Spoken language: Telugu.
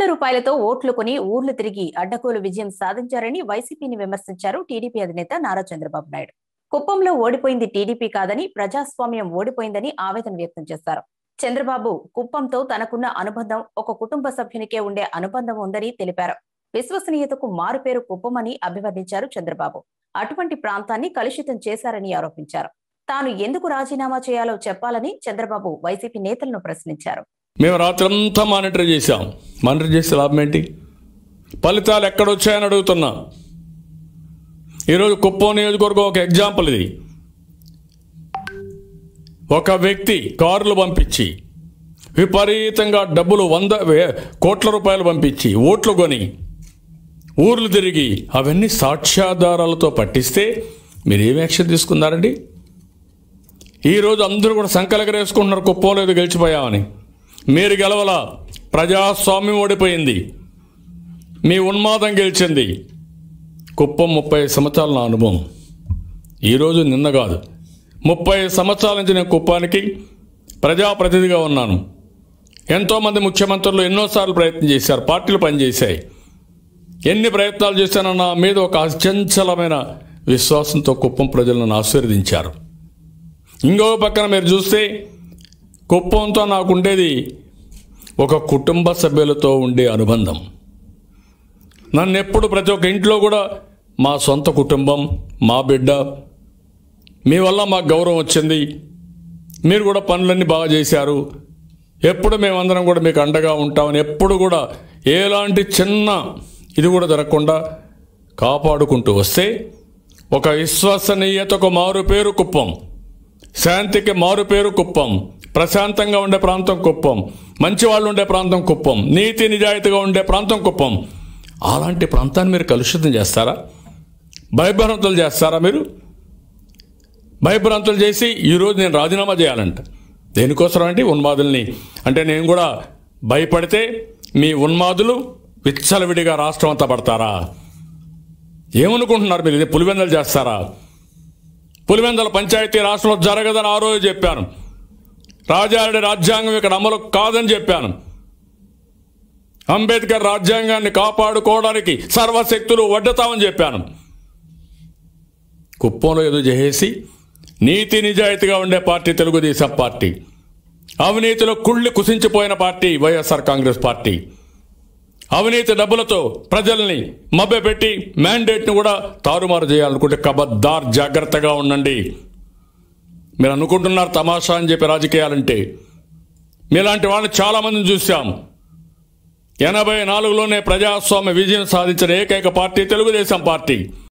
కోట్ల రూపాయలతో ఓట్లు కొని ఊర్లు తిరిగి అడ్డగోలు విజయం సాధించారని వైసీపీని విమర్శించారు టీడీపీ అధినేత నారా చంద్రబాబు నాయుడు కుప్పంలో ఓడిపోయింది టీడీపీ కాదని ప్రజాస్వామ్యం ఓడిపోయిందని ఆవేదన వ్యక్తం చేశారు చంద్రబాబు కుప్పంతో తనకున్న అనుబంధం ఒక కుటుంబ సభ్యునికే ఉండే అనుబంధం ఉందని తెలిపారు విశ్వసనీయతకు మారుపేరు కుప్పమని అభివర్ణించారు చంద్రబాబు అటువంటి ప్రాంతాన్ని కలుషితం చేశారని ఆరోపించారు తాను ఎందుకు రాజీనామా చేయాలో చెప్పాలని చంద్రబాబు వైసీపీ నేతలను ప్రశ్నించారు మేము రాత్రంతా మానిటర్ చేశాం మానిటర్ చేస్తే లాభం ఏంటి ఫలితాలు ఎక్కడొచ్చాయని అడుగుతున్నా ఈరోజు కుప్పం నియోజకవర్గం ఒక ఎగ్జాంపుల్ ఇది ఒక వ్యక్తి కార్లు పంపించి విపరీతంగా డబ్బులు వంద కోట్ల రూపాయలు పంపించి ఓట్లు కొని ఊర్లు తిరిగి అవన్నీ సాక్ష్యాధారాలతో పట్టిస్తే మీరు ఏం యాక్షన్ తీసుకున్నారండి ఈరోజు అందరూ కూడా సంకలగరేసుకుంటున్నారు కుప్పంలో లేదు గెలిచిపోయామని మీరు గెలవల ప్రజాస్వామ్యం ఓడిపోయింది మీ ఉన్మాదం గెలిచింది కుప్పం ముప్పై సంవత్సరాల నా అనుభవం ఈరోజు నిన్న కాదు ముప్పై సంవత్సరాల నుంచి నేను కుప్పానికి ప్రజాప్రతినిధిగా ఉన్నాను ఎంతోమంది ముఖ్యమంత్రులు ఎన్నోసార్లు ప్రయత్నం చేశారు పార్టీలు పనిచేశాయి ఎన్ని ప్రయత్నాలు చేశానో నా మీద ఒక అత్యంచలమైన విశ్వాసంతో కుప్పం ప్రజలను ఆశీర్వదించారు ఇంకో పక్కన మీరు చూస్తే కుప్పంతో నాకుండేది ఒక కుటుంబ సభ్యులతో ఉండే అనుబంధం నన్ను ఎప్పుడు ప్రతి ఒక్క ఇంట్లో కూడా మా సొంత కుటుంబం మా బిడ్డ మీ వల్ల మాకు గౌరవం వచ్చింది మీరు కూడా పనులన్నీ బాగా చేశారు ఎప్పుడు మేమందరం కూడా మీకు అండగా ఉంటామని ఎప్పుడు కూడా ఎలాంటి చిన్న ఇది కూడా జరగకుండా కాపాడుకుంటూ వస్తే ఒక విశ్వసనీయతకు మారు పేరు కుప్పం శాంతికి మారు పేరు కుప్పం ప్రశాంతంగా ఉండే ప్రాంతం కుప్పం మంచి వాళ్ళు ఉండే ప్రాంతం కుప్పం నీతి నిజాయితీగా ఉండే ప్రాంతం కుప్పం అలాంటి ప్రాంతాన్ని మీరు కలుషితం చేస్తారా భయభ్రాంతులు చేస్తారా మీరు భయభ్రాంతులు చేసి ఈరోజు నేను రాజీనామా చేయాలంట దేనికోసం అంటే ఉన్మాదుల్ని అంటే నేను కూడా భయపడితే మీ ఉన్మాదులు విచ్చలవిడిగా రాష్ట్రం అంతా పడతారా ఏమనుకుంటున్నారు మీరు ఇది పులివెందలు చేస్తారా పులివెందల పంచాయతీ రాష్ట్రంలో జరగదని ఆ రోజు చెప్పాను రాజారెడ్డి రాజ్యాంగం ఇక్కడ అమలు కాదని చెప్పాను అంబేద్కర్ రాజ్యాంగాన్ని కాపాడుకోవడానికి సర్వశక్తులు వడ్డతామని చెప్పాను కుప్పంలో ఎదురు చేసి నీతి నిజాయితీగా ఉండే పార్టీ తెలుగుదేశం పార్టీ అవినీతిలో కుళ్ళి కుసించిపోయిన పార్టీ వైఎస్ఆర్ కాంగ్రెస్ పార్టీ అవినీతి డబ్బులతో ప్రజల్ని మభ్యపెట్టి మ్యాండేట్ని కూడా తారుమారు చేయాలనుకుంటే కబద్దార్ జాగ్రత్తగా ఉండండి మీరు అనుకుంటున్నారు తమాషా అని చెప్పి రాజకీయాలంటే మీలాంటి వాళ్ళని చాలామందిని చూశాం ఎనభై నాలుగులోనే ప్రజాస్వామ్య విజయం సాధించిన ఏకైక పార్టీ తెలుగుదేశం పార్టీ